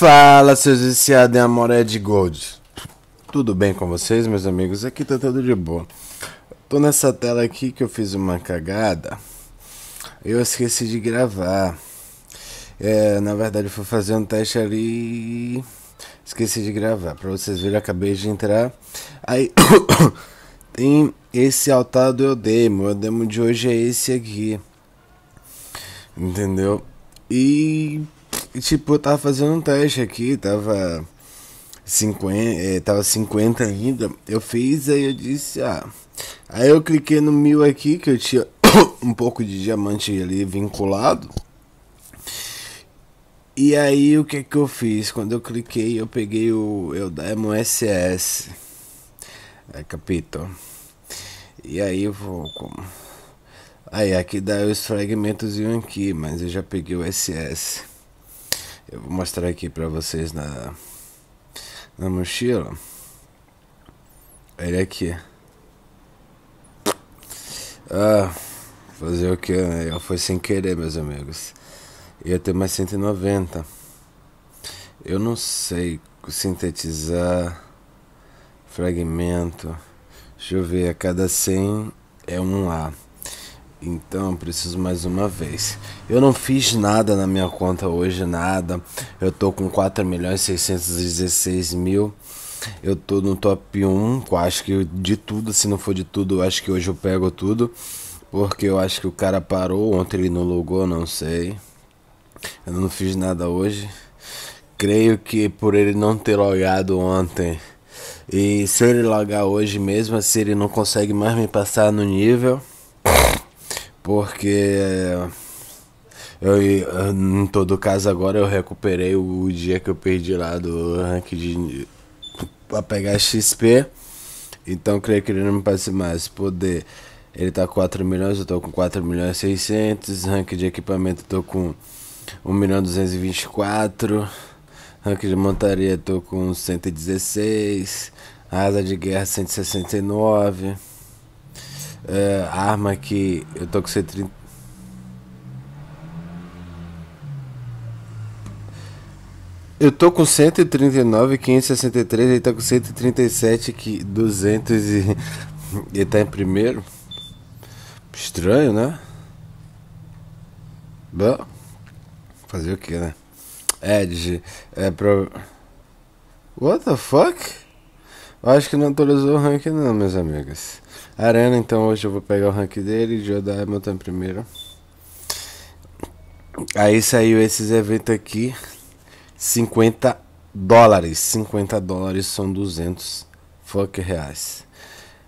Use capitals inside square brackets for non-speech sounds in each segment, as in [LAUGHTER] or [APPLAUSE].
Fala, seus viciados em amor de Gold. Tudo bem com vocês, meus amigos? Aqui tá tudo de boa. Tô nessa tela aqui que eu fiz uma cagada. Eu esqueci de gravar. É, na verdade, fui fazer um teste ali e esqueci de gravar. Pra vocês verem, acabei de entrar. Aí [COUGHS] tem esse altar do demo O demo de hoje é esse aqui. Entendeu? E tipo, eu tava fazendo um teste aqui, tava 50, é, tava 50 ainda. Eu fiz, aí eu disse, ah. Aí eu cliquei no mil aqui, que eu tinha [COUGHS] um pouco de diamante ali vinculado. E aí o que que eu fiz? Quando eu cliquei, eu peguei o Eudemo SS. É, capítulo. E aí eu vou como. Aí aqui dá os fragmentos aqui, mas eu já peguei o SS. Eu vou mostrar aqui pra vocês na, na mochila. Ele aqui. Ah, fazer o que? Né? Eu fui sem querer, meus amigos. Ia ter mais 190. Eu não sei sintetizar fragmento. Deixa eu ver, a cada 100 é um A. Então, preciso mais uma vez. Eu não fiz nada na minha conta hoje, nada. Eu tô com 4 milhões 616 mil. Eu tô no top 1, acho que de tudo, se não for de tudo, eu acho que hoje eu pego tudo. Porque eu acho que o cara parou, ontem ele não logou, não sei. Eu não fiz nada hoje. Creio que por ele não ter logado ontem. E se ele logar hoje mesmo, se assim, ele não consegue mais me passar no nível porque. Eu, eu, em todo caso, agora eu recuperei o dia que eu perdi lá do ranking de. pra pegar XP. Então, creio que ele não me passe mais. Poder, ele tá 4 milhões, eu tô com 4 milhões 600. Rank de equipamento, eu tô com 1 milhão 224. Rank de montaria, eu tô com 116. Asa de guerra, 169. É, arma que eu tô com C30. Eu tô com 139.563, ele tá com 137, que 200 e [LAUGHS] ele tá em primeiro. Estranho, né? Bom, fazer o que, né? Edge, é pro... What the fuck? Eu acho que não atualizou o ranking não, meus amigos. Arena, então hoje eu vou pegar o rank dele, Jodai Hamilton em primeiro. Aí saiu esses eventos aqui, 50 dólares, 50 dólares são 200 fuck reais.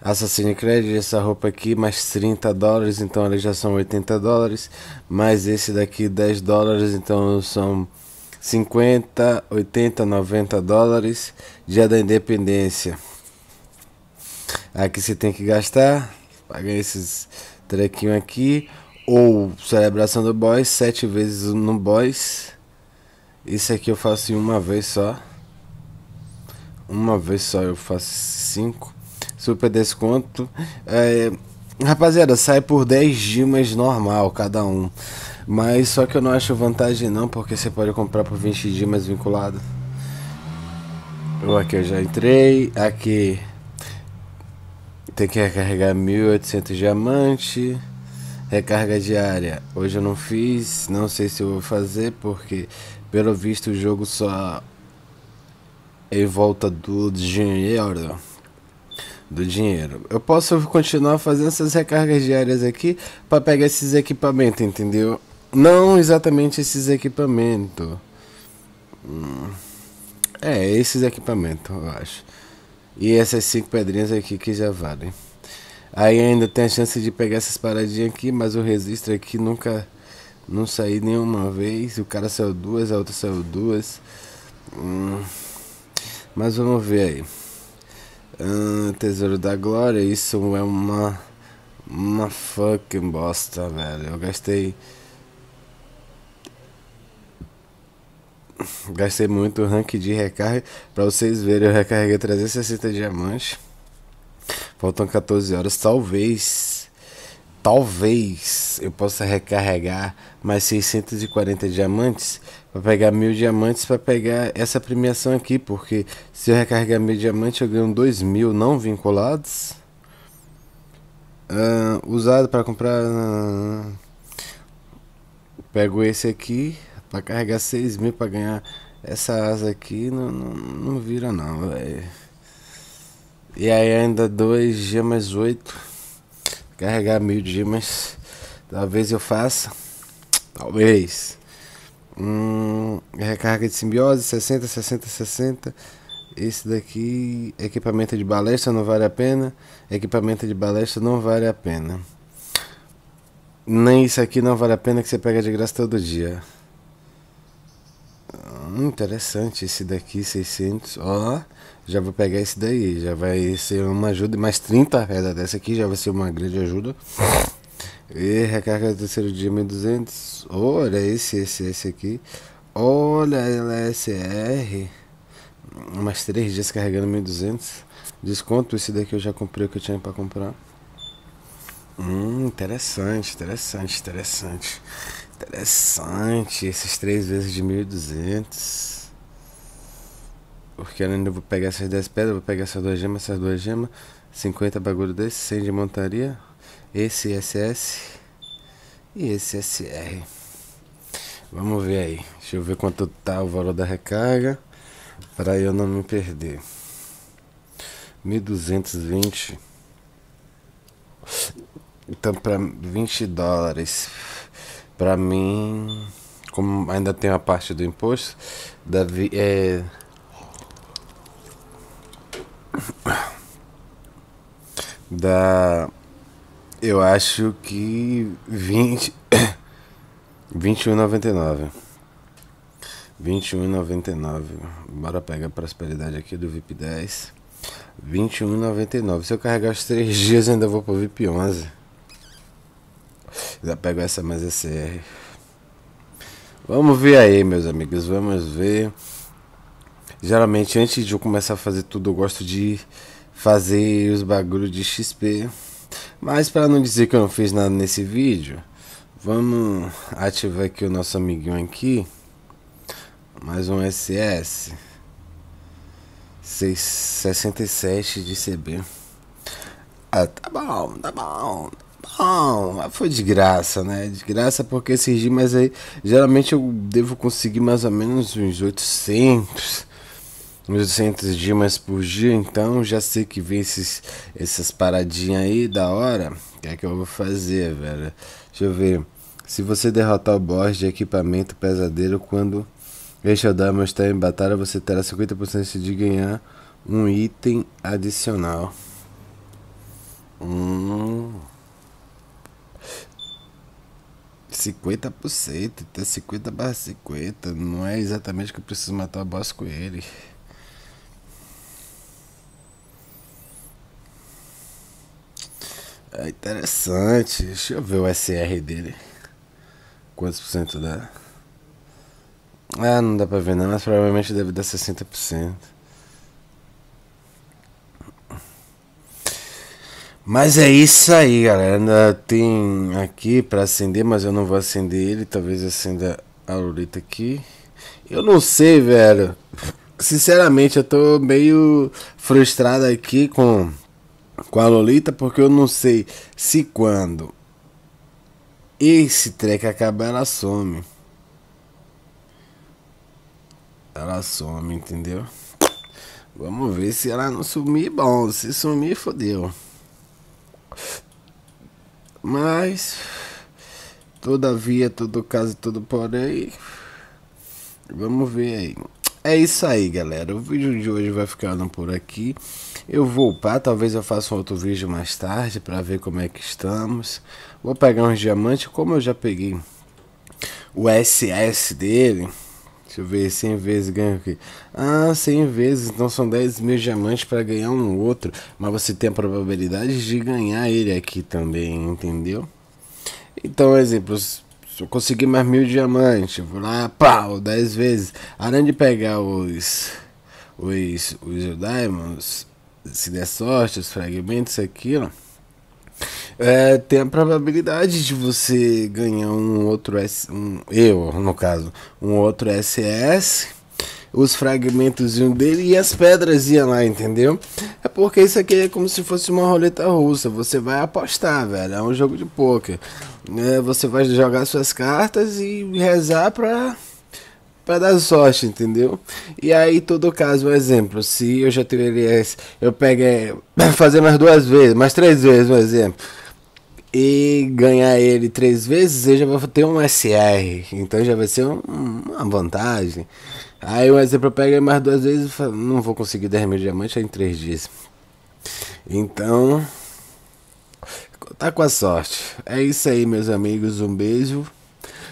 Assassin's Creed, essa roupa aqui, mais 30 dólares, então eles já são 80 dólares. Mais esse daqui, 10 dólares, então são 50, 80, 90 dólares. Dia da Independência. Aqui você tem que gastar, paga esses trequinhos aqui. Ou celebração do boss, sete vezes no boss. Isso aqui eu faço em uma vez só. Uma vez só eu faço cinco. Super desconto. É, rapaziada, sai por 10 dimas normal cada um. Mas só que eu não acho vantagem não, porque você pode comprar por 20 dimas vinculado. Eu aqui eu já entrei, aqui tem que recarregar 1800 diamante. Recarga diária. Hoje eu não fiz, não sei se eu vou fazer porque pelo visto o jogo só em volta do dinheiro. Do dinheiro. Eu posso continuar fazendo essas recargas diárias aqui para pegar esses equipamentos, entendeu? Não exatamente esses equipamentos. Hum. É, esses equipamentos, eu acho. E essas cinco pedrinhas aqui que já valem. Aí ainda tem a chance de pegar essas paradinhas aqui, mas o registro aqui é nunca não saí nenhuma vez. O cara saiu duas, a outra saiu duas. Hum. Mas vamos ver aí. Hum, Tesouro da Glória, isso é uma uma fucking bosta, velho. Eu gastei Gastei muito rank de recarga. Pra vocês verem, eu recarreguei 360 diamantes. Faltam 14 horas. Talvez. Talvez eu possa recarregar mais 640 diamantes para pegar mil diamantes para pegar essa premiação aqui, porque se eu recarregar mil diamantes eu ganho dois mil não vinculados. Uh, usado para comprar. Uh, pego esse aqui, Pra carregar 6 mil pra ganhar essa asa aqui não, não, não vira não, velho. E aí ainda 2 gemas 8. Carregar mil gemas. Talvez eu faça. Talvez. Hum, recarga de simbiose, 60, 60, 60. Esse daqui, equipamento de balestra não vale a pena. Equipamento de balestra não vale a pena. Nem isso aqui não vale a pena que você pega de graça todo dia. Hum, interessante esse daqui, 600. Ó, já vou pegar esse daí. Já vai ser uma ajuda. Mais 30 reais dessa aqui já vai ser uma grande ajuda. E recarga do terceiro dia, 1200. Olha esse, esse, esse aqui. Olha LSR. Mais 3 dias carregando 1200. Desconto esse daqui eu já comprei o que eu tinha para comprar. Hum, interessante, interessante, interessante. Interessante, esses três vezes de 1200. Porque eu ainda vou pegar essas 10 pedras, vou pegar essas duas gemas, essas duas gemas. 50 bagulho desse, 100 de montaria. Esse SS e esse SR. Vamos ver aí. Deixa eu ver quanto tá o valor da recarga. Para eu não me perder. 1220. Então, para 20 dólares. Para mim, como ainda tem a parte do imposto, Davi é. [COUGHS] Da. Eu acho que 20. 21,99. 21,99. Bora pegar a prosperidade aqui do VIP 10. 21,99. Se eu carregar os 3 dias, ainda vou pro VIP 11. Já pego essa, mais esse é. Vamos ver aí, meus amigos. Vamos ver. Geralmente, antes de eu começar a fazer tudo, eu gosto de fazer os bagulhos de XP. Mas, para não dizer que eu não fiz nada nesse vídeo, vamos ativar aqui o nosso amiguinho aqui. Mais um SS. 67 de CB. Ah, tá bom, tá bom. Não, foi de graça, né? De graça porque esses dias aí, geralmente eu devo conseguir mais ou menos uns 800, uns 800 dimas por dia, então já sei que vem esses, essas paradinhas aí da hora. O que é que eu vou fazer, velho? Deixa eu ver. Se você derrotar o boss de equipamento pesadelo, quando o Dharma está em batalha, você terá 50% de ganhar um item adicional. Hum, 50%, até 50 barra 50. Não é exatamente que eu preciso matar o boss com ele. É interessante. Deixa eu ver o SR dele. Quantos por cento dá? Ah, não dá pra ver não, mas provavelmente deve dar 60%. Mas é isso aí, galera. Ainda tem aqui para acender, mas eu não vou acender ele. Talvez acenda a Lolita aqui. Eu não sei, velho. Sinceramente, eu tô meio frustrado aqui com, com a Lolita, porque eu não sei se quando esse treco acabar, ela some. Ela some, entendeu? Vamos ver se ela não sumir, bom. Se sumir, fodeu. Mas, todavia, todo caso, tudo porém, vamos ver aí. É isso aí, galera. O vídeo de hoje vai ficando por aqui. Eu vou upar, talvez eu faça um outro vídeo mais tarde para ver como é que estamos. Vou pegar uns diamantes, como eu já peguei o SS dele. Deixa eu ver, 100 vezes ganho aqui. Ah, 100 vezes, então são 10 mil diamantes para ganhar um outro. Mas você tem a probabilidade de ganhar ele aqui também, entendeu? Então, exemplo, se eu conseguir mais mil diamantes, vou lá, pau, 10 vezes. Além de pegar os. os. os diamonds, se der sorte, os fragmentos, aqui, ó é, tem a probabilidade de você ganhar um outro S, um, eu no caso, um outro SS, os fragmentos um dele e as pedras ia lá, entendeu? É porque isso aqui é como se fosse uma roleta russa, você vai apostar, velho, é um jogo de poker. É, você vai jogar suas cartas e rezar pra para dar sorte, entendeu? E aí, todo caso, um exemplo, se eu já LS, eu peguei [COUGHS] fazer mais duas vezes, mais três vezes, um exemplo e ganhar ele três vezes, eu já vou ter um SR. Então já vai ser um, uma vantagem. Aí o exemplo pego mais duas vezes e falo, não vou conseguir 10 mil diamantes em três dias. Então. Tá com a sorte. É isso aí, meus amigos. Um beijo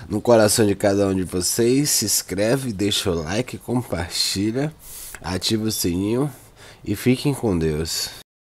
no coração de cada um de vocês. Se inscreve, deixa o like, compartilha, ativa o sininho e fiquem com Deus.